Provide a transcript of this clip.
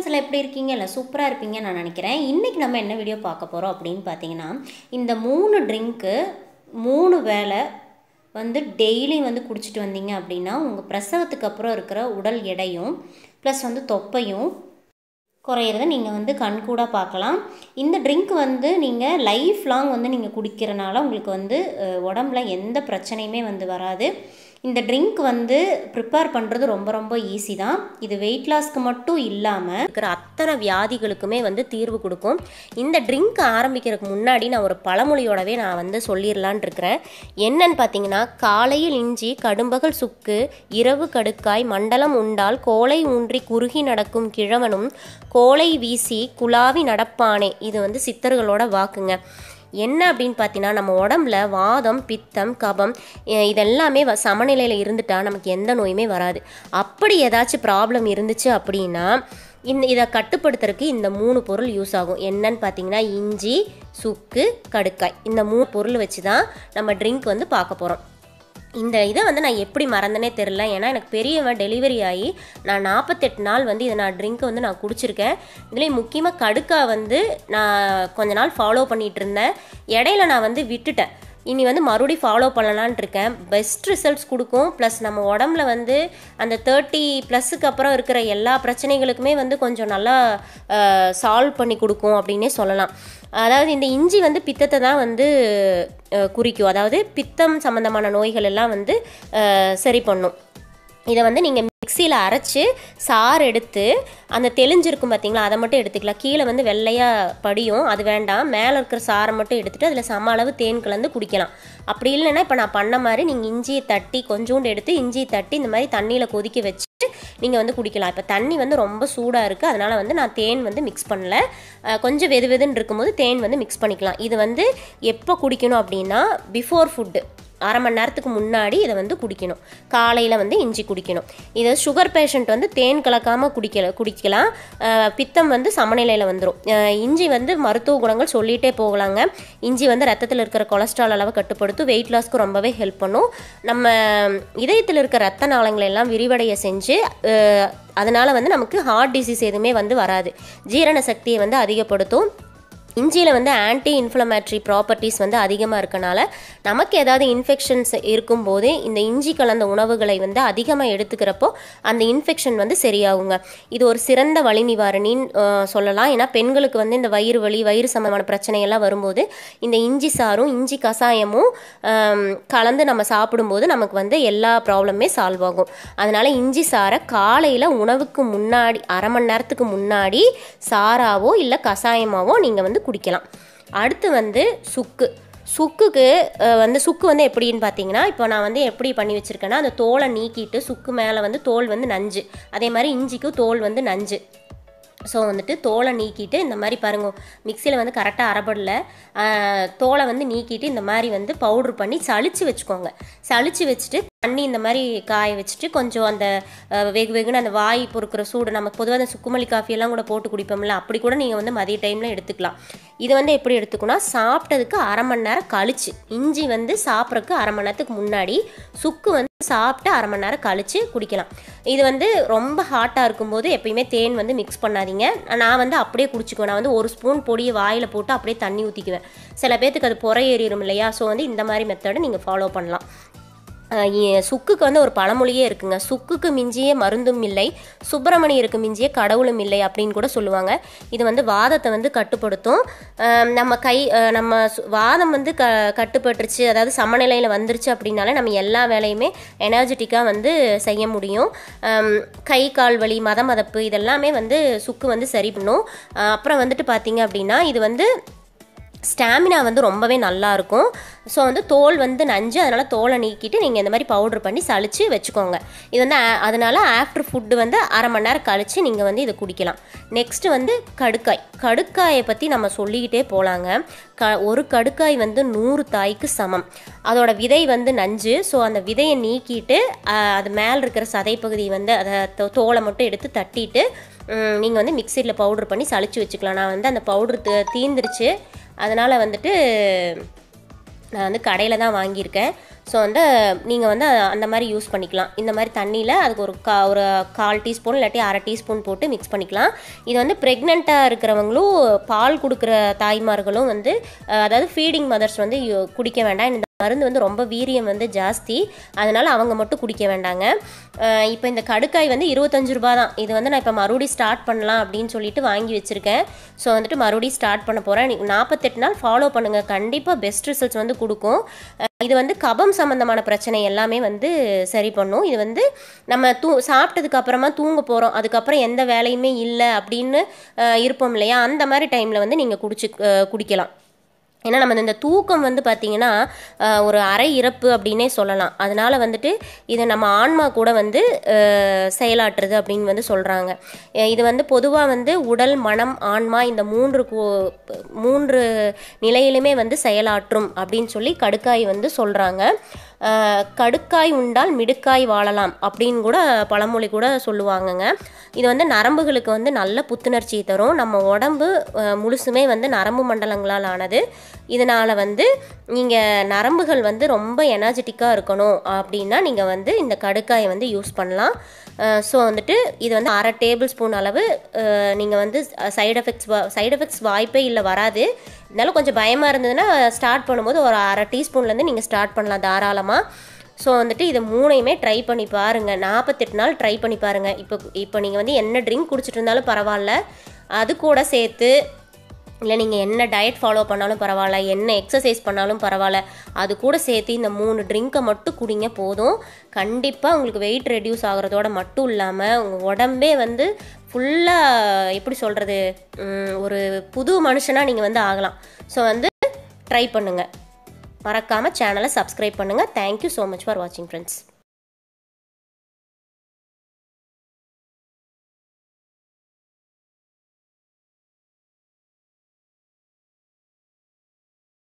friends எல்லாம் எப்படி இருக்கீங்க இல்லை சூப்பராக இருப்பீங்க நான் நினைக்கிறேன் இன்றைக்கி நம்ம என்ன வீடியோ பார்க்க போகிறோம் அப்படின்னு பார்த்தீங்கன்னா இந்த மூணு ட்ரிங்க்கு மூணு வேலை வந்து டெய்லி வந்து குடிச்சிட்டு வந்தீங்க அப்படின்னா உங்கள் பிரசவத்துக்கு அப்புறம் இருக்கிற உடல் எடையும் ப்ளஸ் வந்து தொப்பையும் குறையிறத நீங்கள் வந்து கண்கூடாக பார்க்கலாம் இந்த ட்ரிங்க் வந்து நீங்கள் லைஃப் லாங் வந்து நீங்கள் குடிக்கிறனால உங்களுக்கு வந்து உடம்புல எந்த பிரச்சனையுமே வந்து வராது இந்த ட்ரிங்க் வந்து ப்ரிப்பேர் பண்ணுறது ரொம்ப ரொம்ப ஈஸி தான் இது வெயிட் லாஸ்க்கு மட்டும் இல்லாமல் இருக்கிற அத்தனை வியாதிகளுக்குமே வந்து தீர்வு கொடுக்கும் இந்த ட்ரிங்க் ஆரம்பிக்கிறதுக்கு முன்னாடி நான் ஒரு பழமொழியோடவே நான் வந்து சொல்லிடலான் இருக்கிறேன் என்னன்னு பார்த்தீங்கன்னா காலையில் இஞ்சி கடும்பகல் சுக்கு இரவு கடுக்காய் மண்டலம் உண்டால் கோலை ஊன்றி குறுகி நடக்கும் கிழவனும் கோலை வீசி குழாவி நடப்பானே இது வந்து சித்தர்களோட வாக்குங்க என்ன அப்படின்னு பார்த்தீங்கன்னா நம்ம உடம்புல வாதம் பித்தம் கபம் இதெல்லாமே சமநிலையில் இருந்துட்டால் நமக்கு எந்த நோயுமே வராது அப்படி ஏதாச்சும் ப்ராப்ளம் இருந்துச்சு அப்படின்னா இந்த இதை கட்டுப்படுத்துறதுக்கு இந்த மூணு பொருள் யூஸ் ஆகும் என்னன்னு பார்த்தீங்கன்னா இஞ்சி சுக்கு கடுக்காய் இந்த மூணு பொருள் வச்சு தான் நம்ம ட்ரிங்க் வந்து பார்க்க போகிறோம் இந்த இதை வந்து நான் எப்படி மறந்தனே தெரில ஏன்னா எனக்கு பெரியவன் டெலிவரி ஆகி நான் நாற்பத்தெட்டு நாள் வந்து இதை நான் ட்ரிங்க்கை வந்து நான் குடிச்சிருக்கேன் இதுலேயும் முக்கியமாக கடுக்கா வந்து நான் கொஞ்ச நாள் ஃபாலோ பண்ணிகிட்டு இருந்தேன் இடையில நான் வந்து விட்டுட்டேன் இனி வந்து மறுபடி ஃபாலோ பண்ணலான் இருக்கேன் பெஸ்ட் ரிசல்ட்ஸ் கொடுக்கும் ப்ளஸ் நம்ம உடம்புல வந்து அந்த தேர்ட்டி ப்ளஸுக்கு அப்புறம் இருக்கிற எல்லா பிரச்சனைகளுக்குமே வந்து கொஞ்சம் நல்லா சால்வ் பண்ணி கொடுக்கும் அப்படின்னே சொல்லலாம் அதாவது இந்த இஞ்சி வந்து பித்தத்தை தான் வந்து குறிக்கும் அதாவது பித்தம் சம்மந்தமான நோய்கள் எல்லாம் வந்து சரி பண்ணும் இதை வந்து நீங்கள் மிக்சியில் அரைச்சி சாறு எடுத்து அந்த தெளிஞ்சிருக்கும் பார்த்தீங்களா அதை மட்டும் எடுத்துக்கலாம் கீழே வந்து வெள்ளையாக படியும் அது வேண்டாம் மேலே இருக்கிற சாரை மட்டும் எடுத்துகிட்டு அதில் சம அளவு தேன் கலந்து குடிக்கலாம் அப்படி இல்லைன்னா இப்போ நான் பண்ண மாதிரி நீங்கள் இஞ்சியை தட்டி கொஞ்சோண்டு எடுத்து இஞ்சியை தட்டி இந்த மாதிரி தண்ணியில் கொதிக்க வச்சு நீங்கள் வந்து குடிக்கலாம் இப்போ தண்ணி வந்து ரொம்ப சூடாக இருக்குது அதனால் வந்து நான் தேன் வந்து மிக்ஸ் பண்ணல கொஞ்சம் வெது வெதுன்னு இருக்கும்போது தேன் வந்து மிக்ஸ் பண்ணிக்கலாம் இது வந்து எப்போ குடிக்கணும் அப்படின்னா பிஃபோர் ஃபுட்டு அரை மணி நேரத்துக்கு முன்னாடி இதை வந்து குடிக்கணும் காலையில் வந்து இஞ்சி குடிக்கணும் இதை சுகர் பேஷண்ட் வந்து தேன் கலக்காமல் குடிக்க குடிக்கலாம் பித்தம் வந்து சமநிலையில் வந்துடும் இஞ்சி வந்து மருத்துவ குணங்கள் சொல்லிகிட்டே போகலாங்க இஞ்சி வந்து ரத்தத்தில் இருக்கிற கொலஸ்ட்ரால் அளவை கட்டுப்படுத்தும் வெயிட் லாஸ்க்கு ரொம்பவே ஹெல்ப் பண்ணும் நம்ம இதயத்தில் இருக்கிற ரத்த நாளங்களை எல்லாம் விரிவடைய செஞ்சு அதனால் வந்து நமக்கு ஹார்ட் டிசீஸ் எதுவுமே வந்து வராது ஜீரண சக்தியை வந்து அதிகப்படுத்தும் இஞ்சியில் வந்து ஆன்டி இன்ஃப்ளமேட்ரி ப்ராப்பர்ட்டிஸ் வந்து அதிகமாக இருக்கனால நமக்கு ஏதாவது இன்ஃபெக்ஷன்ஸ் இருக்கும்போது இந்த இஞ்சி கலந்த உணவுகளை வந்து அதிகமாக எடுத்துக்கிறப்போ அந்த இன்ஃபெக்ஷன் வந்து சரியாகுங்க இது ஒரு சிறந்த வழி நிவாரணின்னு சொல்லலாம் ஏன்னா பெண்களுக்கு வந்து இந்த வயிறு வலி வயிறு சம்பந்தமான பிரச்சனையெல்லாம் வரும்போது இந்த இஞ்சி சாரும் இஞ்சி கஷாயமும் கலந்து நம்ம சாப்பிடும்போது நமக்கு வந்து எல்லா ப்ராப்ளமே சால்வ் ஆகும் அதனால் இஞ்சி சாரை காலையில் உணவுக்கு முன்னாடி அரை மணி நேரத்துக்கு முன்னாடி சாராவோ இல்லை கஷாயமாவோ நீங்கள் வந்து வந்து குடிக்கலாம் அடுத்து வந்து சுக்கு சுக்குக்கு வந்து சுக்கு வந்து எப்படின்னு பார்த்தீங்கன்னா இப்போ நான் வந்து எப்படி பண்ணி வச்சுருக்கேன்னா அந்த தோலை நீக்கிட்டு சுக்கு மேலே வந்து தோல் வந்து நஞ்சு அதே மாதிரி இஞ்சிக்கும் தோல் வந்து நஞ்சு ஸோ வந்துட்டு தோலை நீக்கிட்டு இந்த மாதிரி பாருங்கள் மிக்சியில் வந்து கரெக்டாக அரைபடில் தோலை வந்து நீக்கிட்டு இந்த மாதிரி வந்து பவுட்ரு பண்ணி சளிச்சு வச்சுக்கோங்க சளிச்சு வச்சுட்டு தண்ணி இந்த மாதிரி காய வச்சுட்டு கொஞ்சம் அந்த வெகு வெகுன்னு அந்த வாய் பொறுக்கிற சூடு நமக்கு பொதுவாக அந்த சுக்குமல்லி காஃபியெல்லாம் கூட போட்டு குடிப்போம்ல அப்படி கூட நீங்கள் வந்து மதிய டைமில் எடுத்துக்கலாம் இது வந்து எப்படி எடுத்துக்கணும் சாப்பிட்டதுக்கு அரை மணி நேரம் கழிச்சு இஞ்சி வந்து சாப்பிட்றதுக்கு அரை மணி நேரத்துக்கு முன்னாடி சுக்கு வந்து சாப்பிட்டு அரை மணி நேரம் கழித்து குடிக்கலாம் இது வந்து ரொம்ப ஹாட்டாக இருக்கும்போது எப்பயுமே தேன் வந்து மிக்ஸ் பண்ணாதீங்க நான் வந்து அப்படியே குடிச்சிக்குவேன் நான் வந்து ஒரு ஸ்பூன் பொடியை வாயில் போட்டு அப்படியே தண்ணி ஊற்றிக்குவேன் சில பேர்த்துக்கு அது புற ஏறிடும் இல்லையா ஸோ வந்து இந்த மாதிரி மெத்தடை நீங்கள் ஃபாலோ பண்ணலாம் சுக்குக்கு வந்து ஒரு பழமொழியே இருக்குங்க சுக்குக்கு மிஞ்சிய மருந்தும் இல்லை சுப்பிரமணியருக்கு மிஞ்சிய கடவுளும் இல்லை அப்படின்னு கூட சொல்லுவாங்க இது வந்து வாதத்தை வந்து கட்டுப்படுத்தும் நம்ம கை நம்ம வாதம் வந்து க கட்டுப்பட்டுருச்சு அதாவது சமநிலையில் வந்துருச்சு அப்படின்னாலே நம்ம எல்லா வேலையுமே எனர்ஜெட்டிக்காக வந்து செய்ய முடியும் கை கால் வலி மத மதப்பு இதெல்லாமே வந்து சுக்கு வந்து சரி பண்ணும் அப்புறம் வந்துட்டு பார்த்திங்க அப்படின்னா இது வந்து ஸ்டாமினா வந்து ரொம்பவே நல்லாயிருக்கும் ஸோ வந்து தோல் வந்து நஞ்சு அதனால் தோலை நீக்கிட்டு நீங்கள் இந்த மாதிரி பவுட்ரு பண்ணி சளிச்சு வச்சுக்கோங்க இது வந்து அதனால் ஆஃப்டர் ஃபுட்டு வந்து அரை மணி நேரம் கழித்து நீங்கள் வந்து இதை குடிக்கலாம் நெக்ஸ்ட்டு வந்து கடுக்காய் கடுக்காயை பற்றி நம்ம சொல்லிக்கிட்டே போகலாங்க க ஒரு கடுக்காய் வந்து நூறு தாய்க்கு சமம் அதோட விதை வந்து நஞ்சு ஸோ அந்த விதையை நீக்கிட்டு அது மேலே இருக்கிற சதைப்பகுதி வந்து அதை தோலை மட்டும் எடுத்து தட்டிட்டு நீங்கள் வந்து மிக்சியில் பவுட்ரு பண்ணி சளிச்சு வச்சுக்கலாம் நான் வந்து அந்த பவுட்ரு தீந்துருச்சு அதனால் வந்துட்டு நான் வந்து கடையில் தான் வாங்கியிருக்கேன் ஸோ வந்து நீங்கள் வந்து அந்த மாதிரி யூஸ் பண்ணிக்கலாம் இந்த மாதிரி தண்ணியில் அதுக்கு ஒரு கா ஒரு கால் டீஸ்பூன் இல்லாட்டி அரை டீஸ்பூன் போட்டு மிக்ஸ் பண்ணிக்கலாம் இது வந்து ப்ரெக்னெண்ட்டாக இருக்கிறவங்களும் பால் கொடுக்குற தாய்மார்களும் வந்து அதாவது ஃபீடிங் மதர்ஸ் வந்து குடிக்க வேண்டாம் மருந்து வந்து ரொம்ப வீரியம் வந்து ஜாஸ்தி அதனால் அவங்க மட்டும் குடிக்க வேண்டாங்க இப்போ இந்த கடுக்காய் வந்து இருபத்தஞ்சு ரூபா தான் இது வந்து நான் இப்போ மறுபடியும் ஸ்டார்ட் பண்ணலாம் அப்படின்னு சொல்லிட்டு வாங்கி வச்சுருக்கேன் ஸோ வந்துட்டு மறுபடியும் ஸ்டார்ட் பண்ண போகிறேன் நாற்பத்தெட்டு நாள் ஃபாலோ பண்ணுங்கள் கண்டிப்பாக பெஸ்ட் ரிசல்ட்ஸ் வந்து கொடுக்கும் இது வந்து கபம் சம்மந்தமான பிரச்சனை எல்லாமே வந்து சரி பண்ணும் இது வந்து நம்ம தூ சாப்பிட்டதுக்கு அப்புறமா தூங்க போகிறோம் அதுக்கப்புறம் எந்த வேலையுமே இல்லை அப்படின்னு இருப்போம் இல்லையா அந்த மாதிரி டைமில் வந்து நீங்கள் குடிச்சு குடிக்கலாம் ஏன்னா நம்ம இந்த தூக்கம் வந்து பார்த்திங்கன்னா ஒரு அரை இறப்பு அப்படின்னே சொல்லலாம் அதனால் வந்துட்டு இதை நம்ம ஆன்மா கூட வந்து செயலாற்றுது அப்படின்னு வந்து சொல்கிறாங்க இது வந்து பொதுவாக வந்து உடல் மனம் ஆன்மா இந்த மூன்று மூன்று நிலையிலுமே வந்து செயலாற்றும் அப்படின்னு சொல்லி கடுக்காய் வந்து சொல்கிறாங்க கடுக்காய் உண்டால் மிடுக்காய் வாழலாம் அப்படின்னு கூட பழமொழி கூட சொல்லுவாங்கங்க இது வந்து நரம்புகளுக்கு வந்து நல்ல புத்துணர்ச்சியை தரும் நம்ம உடம்பு முழுசுமே வந்து நரம்பு மண்டலங்களால் ஆனது இதனால் வந்து நீங்கள் நரம்புகள் வந்து ரொம்ப எனர்ஜெட்டிக்காக இருக்கணும் அப்படின்னா நீங்கள் வந்து இந்த கடுக்காயை வந்து யூஸ் பண்ணலாம் ஸோ வந்துட்டு இது வந்து அரை டேபிள் ஸ்பூன் அளவு நீங்கள் வந்து சைடு எஃபெக்ட்ஸ் சைடு எஃபெக்ட்ஸ் வாய்ப்பே இல்லை வராது இருந்தாலும் கொஞ்சம் பயமாக இருந்ததுன்னா ஸ்டார்ட் பண்ணும்போது ஒரு அரை டீஸ்பூன்லேருந்து நீங்கள் ஸ்டார்ட் பண்ணலாம் தாராளமாக ஸோ வந்துட்டு இதை மூணையுமே ட்ரை பண்ணி பாருங்கள் நாற்பத்தெட்டு நாள் ட்ரை பண்ணி பாருங்கள் இப்போ இப்போ நீங்கள் வந்து என்ன ட்ரிங்க் குடிச்சிட்டு இருந்தாலும் பரவாயில்ல அது கூட சேர்த்து இல்லை நீங்கள் என்ன டயட் ஃபாலோ பண்ணாலும் பரவாயில்ல என்ன எக்ஸசைஸ் பண்ணாலும் பரவாயில்ல அது கூட சேர்த்து இந்த மூணு ட்ரிங்க்கை மட்டும் குடிங்க போதும் கண்டிப்பாக உங்களுக்கு வெயிட் ரெடியூஸ் ஆகிறதோட மட்டும் இல்லாமல் உங்கள் உடம்பே வந்து ஃபுல்லாக எப்படி சொல்கிறது ஒரு புது மனுஷனாக நீங்கள் வந்து ஆகலாம் ஸோ வந்து ட்ரை பண்ணுங்கள் மறக்காமல் சேனலை சப்ஸ்கிரைப் பண்ணுங்கள் தேங்க்யூ ஸோ மச் ஃபார் வாட்சிங் ஃப்ரெண்ட்ஸ்